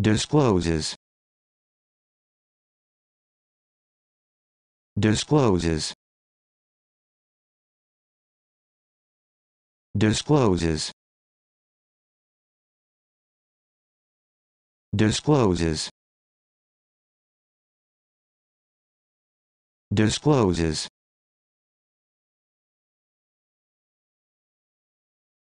discloses discloses discloses discloses discloses